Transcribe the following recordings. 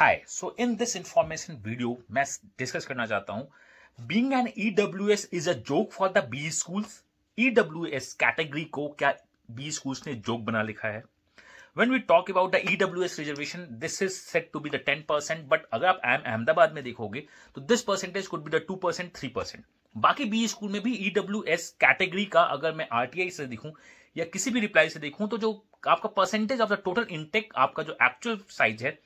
hi so in this information video मैं discuss करना चाहता हूं being an E W S is a joke for the B schools E W S category को क्या B schools ने joke बना लिखा है when we talk about the E W S reservation this is set to be the ten percent but अगर आप M Ahmedabad में देखोगे तो this percentage could be the two percent three percent बाकी बी स्कूल में भी ई डब्ल्यू एस कैटेगरी का अगर मैं आरटीआई से देखूं या किसी भी रिप्लाई से देखूं तो जो आपका percentage of the total intake आपका जो एक्चुअल साइज है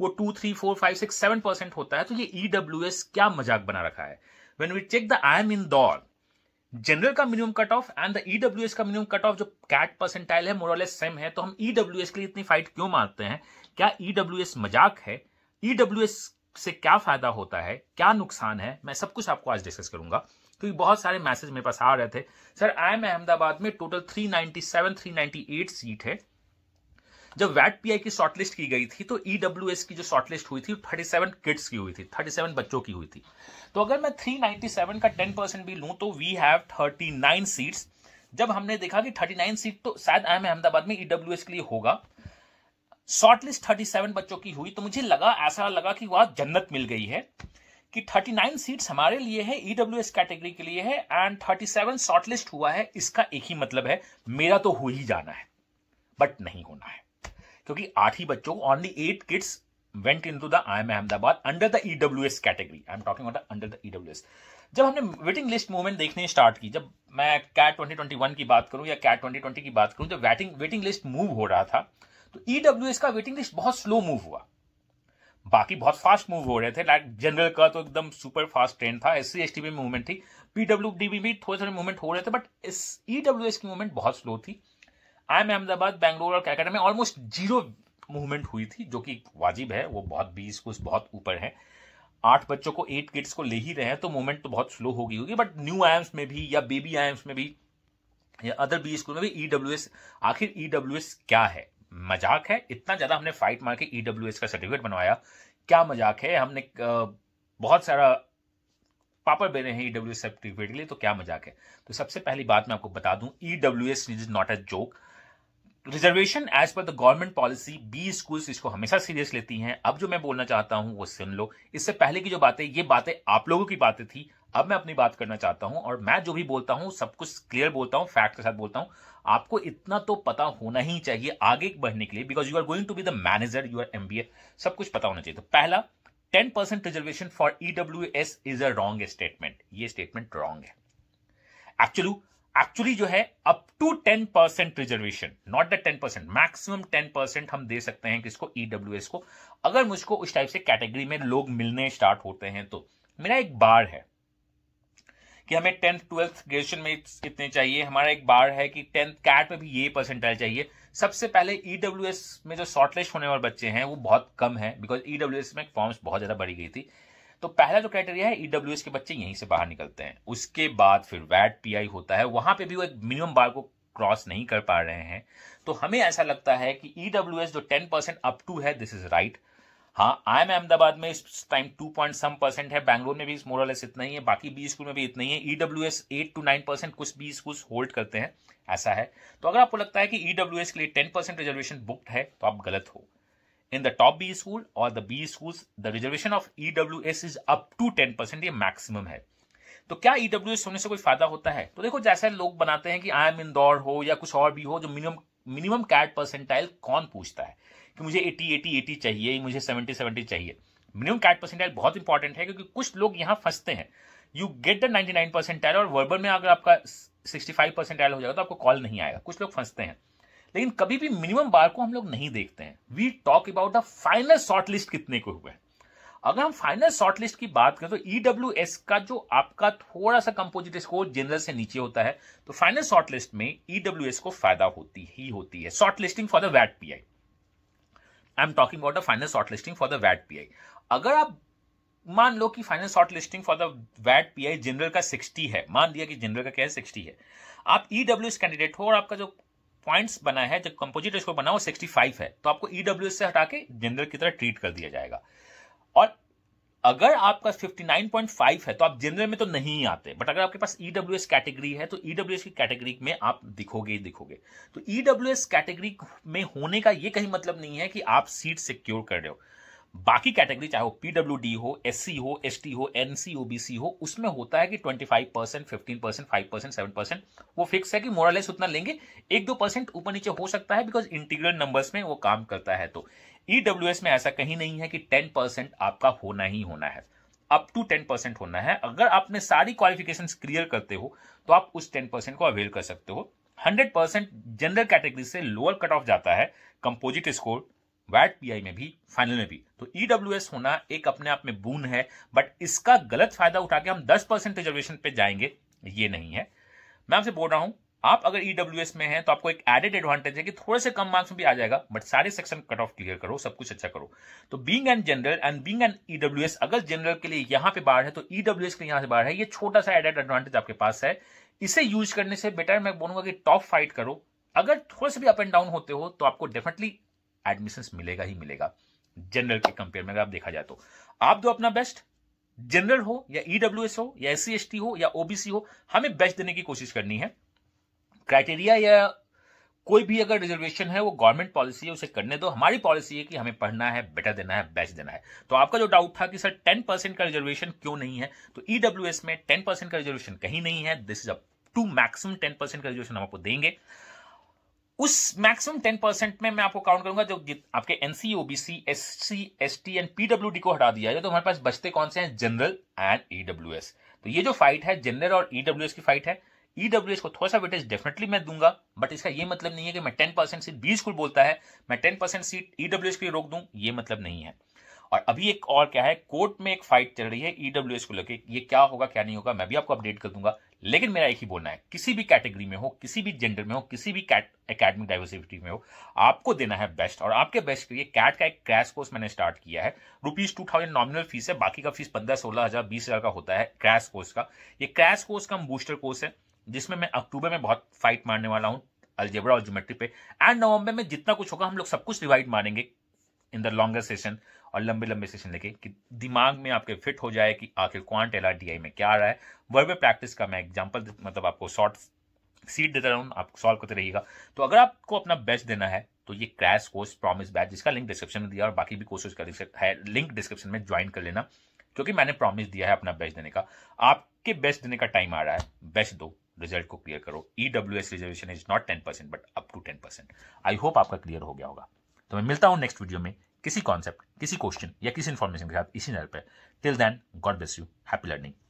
वो two three four five six seven percent होता है तो ये ईडब्ल्यू e क्या मजाक बना रखा है when we check the I M Indore general का minimum cut off and the EW का मिनिमम कट ऑफ जो कैट परसेंटाइल है मोरलेस सेम है तो हम ईडब्ल्यू e के लिए इतनी फाइट क्यों मारते हैं क्या ईडब्ल्यू e मजाक है ईडब्ल्यू से क्या फायदा होता है क्या नुकसान है मैं सब कुछ आपको आज डिस्कस करूंगा क्योंकि तो बहुत सारे मैसेज मेरे पास आ रहे थे सर आई एम अहमदाबाद में total three three ninety seven ninety eight seat है जब वैट पीआई की शॉर्टलिस्ट की गई थी तो ईडब्ल्यूएस e की जो शॉर्टलिस्ट हुई थी 37 किड्स की हुई थी 37 बच्चों की हुई थी तो अगर मैं 397 का 10 परसेंट भी लूं तो वी हैव 39 सीट्स जब हमने देखा कि 39 सीट तो शायद आई एम अहमदाबाद में ईडब्ल्यूएस e के लिए होगा शॉर्टलिस्ट 37 बच्चों की हुई तो मुझे लगा ऐसा लगा कि वह जन्नत मिल गई है कि 39 सीट्स हमारे लिए है ईडब्ल्यू e कैटेगरी के लिए है एंड 37 शॉर्टलिस्ट हुआ है इसका एक ही मतलब है मेरा तो हो ही जाना है बट नहीं होना है क्योंकि आठ ही बच्चों को only eight kids went into the I M Ahmedabad under the S category I am talking about under the S जब हमने वेटिंग लिस्ट मूवमेंट देखने स्टार्ट की जब मैं कैट 2021 की बात करूं या कैट 2020 की बात करूं जब वेटिंग वेटिंग लिस्ट मूव हो रहा था तो ईडब्ल्यू e का वेटिंग लिस्ट बहुत स्लो मूव हुआ बाकी बहुत फास्ट मूव हो रहे थे लाइक जनरल का तो एकदम सुपर फास्ट ट्रेंड था एस सी एस टी में मूवमेंट थी पीडब्ल्यू डी में भी थोड़े थोड़े मूवमेंट हो रहे थे बट इस ईडब्ल्यू e की मूवमेंट बहुत स्लो थी आई एम अहमदाबाद बैंगलोर और कैकटा में ऑलमोस्ट जीरो मूवमेंट हुई थी जो कि वाजिब है वो बहुत बीस कुछ बहुत ऊपर है आठ बच्चों को एट किड्स को ले ही रहे हैं तो मूवमेंट तो बहुत स्लो होगी होगी बट न्यू आयम्स में भी या बेबी आयम्स में भी या अदर बी स्कूल में भी ईडब्ल्यू e आखिर ईडब्ल्यू e क्या है मजाक है इतना ज़्यादा हमने फाइट मार के ईडब्ल्यू e का सर्टिफिकेट बनवाया क्या मजाक है हमने बहुत सारा पापड़ बेरे हैं ईडब्ल्यू सर्टिफिकेट के लिए तो क्या मजाक है तो सबसे पहली बात मैं आपको बता दूं EW is not a joke reservation as per the government policy B schools इसको हमेशा सीरियस लेती हैं अब जो मैं बोलना चाहता हूं वो सुन लो इससे पहले की जो बातें ये बातें आप लोगों की बातें थी अब मैं अपनी बात करना चाहता हूं और मैं जो भी बोलता हूं सब कुछ क्लियर बोलता हूं फैक्ट के साथ बोलता हूं आपको इतना तो पता होना ही चाहिए आगे बढ़ने के लिए because you are going to be the manager you are MBA सब कुछ पता होना चाहिए तो पहला ten percent reservation for EWS is a wrong statement ये स्टेटमेंट रॉन्ग है एक्चुअली एक्चुअली जो है up to ten percent reservation not the ten percent maximum ten percent हम दे सकते हैं किसको ईडब्ल्यू e को अगर मुझको उस टाइप से कैटेगरी में लोग मिलने स्टार्ट होते हैं तो मेरा एक बार है कि हमें टेंथ ट्वेल्थ ग्रेजुएशन में कितने चाहिए हमारा एक बार है कि टेंथ कैट में भी ये परसेंटाइल चाहिए सबसे पहले ईडब्ल्यू e में जो शॉर्टलिस्ट होने वाले बच्चे हैं वो बहुत कम है बिकॉज ईडब्ल्यू में फॉर्म्स बहुत ज़्यादा बढ़ी गई थी तो पहला जो क्राइटेरिया है ईडब्ल्यू e के बच्चे यहीं से बाहर निकलते हैं उसके बाद फिर वैट पी होता है वहां पर भी वो एक मिनिमम बार को क्रॉस नहीं कर पा रहे हैं तो हमें ऐसा लगता है कि ईडब्ल्यू e जो टेन परसेंट अप टू है दिस इज राइट हाँ आई एम अहमदाबाद में इस time two point some percent है बैंगलोर में भी इस एस इतना ही है बाकी बी स्कूल में भी इतना ही है EWS eight to nine percent कुछ बी स्कूल होल्ड करते हैं ऐसा है तो अगर आपको लगता है कि ईडब्ल्यू e के लिए टेन परसेंट रिजर्वेशन बुक्ड है तो आप गलत हो in the top BE school और the B school the reservation of EWS is up to ten percent ये मैक्सिमम है तो क्या ईडब्ल्यू e एस होने से कोई फायदा होता है तो देखो जैसे लोग बनाते हैं कि आई एम इंदौर हो या कुछ और भी हो जो मिनिमम मिनिमम कैट परसेंटाइल कौन पूछता है कि मुझे 80 80 80 चाहिए मुझे 70 70 चाहिए मिनिमम कैट परसेंटाइल बहुत इंपॉर्टेंट है क्योंकि कुछ लोग यहाँ फंसते हैं यू गेट द 99 परसेंटाइल और वर्बल में अगर आपका 65 परसेंटाइल हो जाएगा तो आपको कॉल नहीं आएगा कुछ लोग फंसते हैं लेकिन कभी भी मिनिमम बार को हम लोग नहीं देखते हैं we talk about the final shortlist कितने को हुए अगर हम फाइनल शॉर्टलिस्ट की बात करें तो ईडब्ल्यू e एस का जो आपका थोड़ा सा कंपोजिट स्कोर जनरल से नीचे होता है तो फाइनल शॉर्टलिस्ट में ईडब्ल्यू e एस को फायदा होती ही होती है shortlisting for the VAT P I I am talking about the final shortlisting for the VAT P I अगर आप मान लो कि final shortlisting for the VAT pi general का सिक्सटी है मान लिया कि जनरल का क्या है सिक्सटी है आप ईडब्ल्यू e कैंडिडेट हो और आपका जो पॉइंट्स बना है जब कंपोजिट स्कोर बना वो 65 है तो आपको ईडब्ल्यू e से हटा के जनरल की तरह ट्रीट कर दिया जाएगा और अगर आपका 59.5 है तो आप जनरल में तो नहीं आते बट अगर आपके पास ईडब्ल्यू e कैटेगरी है तो ईडब्ल्यू e की कैटेगरी में आप दिखोगे ही दिखोगे तो ईडब्ल्यू कैटेगरी में होने का ये कहीं मतलब नहीं है कि आप सीट सिक्योर कर रहे हो बाकी कैटेगरी चाहे वो पीडब्ल्यू हो एस हो एस हो एन हो बी हो उसमें होता है कि twenty five percent fifteen percent five percent seven percent वो फिक्स है कि मोरालेस उतना लेंगे एक दो परसेंट ऊपर नीचे हो सकता है बिकॉज इंटीग्रल नंबर्स में वो काम करता है तो ईडब्ल्यू e में ऐसा कहीं नहीं है कि टेन परसेंट आपका होना ही होना है अप टू टेन परसेंट होना है अगर आपने सारी क्वालिफिकेशन क्लियर करते हो तो आप उस टेन परसेंट को अवेल कर सकते हो हंड्रेड परसेंट जनरल कैटेगरी से लोअर कट ऑफ जाता है कंपोजिट स्कोर वैट पीआई में भी फाइनल में भी तो ईडब्ल्यू e होना एक अपने आप में बून है बट इसका गलत फायदा उठा के हम दस परसेंट रिजर्वेशन पे जाएंगे ये नहीं है मैं आपसे बोल रहा हूं आप अगर ईडब्ल्यू e में हैं तो आपको एक एडेड एडवांटेज है कि थोड़े से कम मार्क्स में भी आ जाएगा बट सारे सेक्शन कट ऑफ क्लियर करो सब कुछ अच्छा करो तो being an general and being an EWS अगर जनरल के लिए यहां पे बाढ़ है तो ईडब्ल्यू e के लिए यहां से बाढ़ है ये छोटा सा एडेड एडवांटेज आपके पास है इसे यूज करने से बेटर मैं बोलूंगा कि टॉप फाइट करो अगर थोड़े से भी अप एंड डाउन होते हो तो आपको डेफिनेटली एडमिशन मिलेगा ही मिलेगा जनरल के कंपेयर में अगर आप देखा जाए तो आप दो अपना बेस्ट जनरल हो या ईडब्ल्यू e हो या एस सी हो या ओबीसी हो हमें बेस्ट देने की कोशिश करनी है क्राइटेरिया या कोई भी अगर रिजर्वेशन है वो गवर्नमेंट पॉलिसी है उसे करने दो हमारी पॉलिसी है कि हमें पढ़ना है बेटर देना है बेस्ट देना है तो आपका जो डाउट था कि सर टेन परसेंट का रिजर्वेशन क्यों नहीं है तो ईडब्ल्यू e में टेन परसेंट का रिजर्वेशन कहीं नहीं है this is up to maximum ten percent का रिजर्वेशन हम आपको देंगे उस मैक्सिमम टेन परसेंट में मैं आपको काउंट करूंगा जो आपके NC OBC S C S ST and PW को हटा दिया जाए तो हमारे पास बचते कौन से हैं जनरल एंड ईडब्ल्यू एस तो ये जो फाइट है जनरल और ईडब्ल्यू e एस की फाइट है ईडब्ल्यू e एस को थोड़ा सा वेटेज डेफिनेटली मैं दूंगा बट इसका ये मतलब नहीं है कि मैं टेन परसेंट सीट बीस को बोलता है मैं ten percent seat EWS के लिए रोक दूं ये मतलब नहीं है और अभी एक और क्या है कोर्ट में एक फाइट चल रही है ईडब्ल्यू e को लेकर ये क्या होगा क्या नहीं होगा मैं भी आपको अपडेट कर दूंगा लेकिन मेरा एक ही बोलना है किसी भी कैटेगरी में हो किसी भी जेंडर में हो किसी भी कैट एकेडमिक डाइवर्सिटी में हो आपको देना है बेस्ट और आपके बेस्ट के लिए कैट का एक क्रैश कोर्स मैंने स्टार्ट किया है rupees two thousand nominal fees है बाकी का फीस पंद्रह सोलह हजार बीस हजार का होता है क्रैश कोर्स का ये क्रैश कोर्स का बूस्टर कोर्स है जिसमें मैं अक्टूबर में बहुत फाइट मारने वाला हूँ अल्जेबरा और ज्योमेट्री पे एंड नवंबर में जितना कुछ होगा हम लोग सब कुछ रिवाइड मारेंगे इन द लॉन्गेस्ट सेशन और लंबे लंबे सेशन लेके कि दिमाग में आपके फिट हो जाए कि आखिर क्वांट एल में क्या आ रहा है वर्ब प्रैक्टिस का मैं एग्जाम्पल मतलब आपको शॉर्ट सीट देता रहूँ आप सॉल्व करते रहिएगा तो अगर आपको अपना बेस्ट देना है तो ये क्रैश कोर्स प्रॉमिस बैच जिसका लिंक डिस्क्रिप्शन में दिया और बाकी भी कोर्सेज का है लिंक डिस्क्रिप्शन में ज्वाइन कर लेना क्योंकि मैंने प्रॉमिस दिया है अपना बेस्ट देने का आपके बेस्ट देने का टाइम आ रहा है बेस्ट दो रिजल्ट को क्लियर करो E W S reservation is not ten percent but up to ten percent I hope आपका क्लियर हो गया होगा तो मैं मिलता हूँ नेक्स्ट वीडियो में किसी कॉन्सेप्ट किसी क्वेश्चन या किसी इन्फॉर्मेशन के साथ इसी नल पर till then God bless you happy learning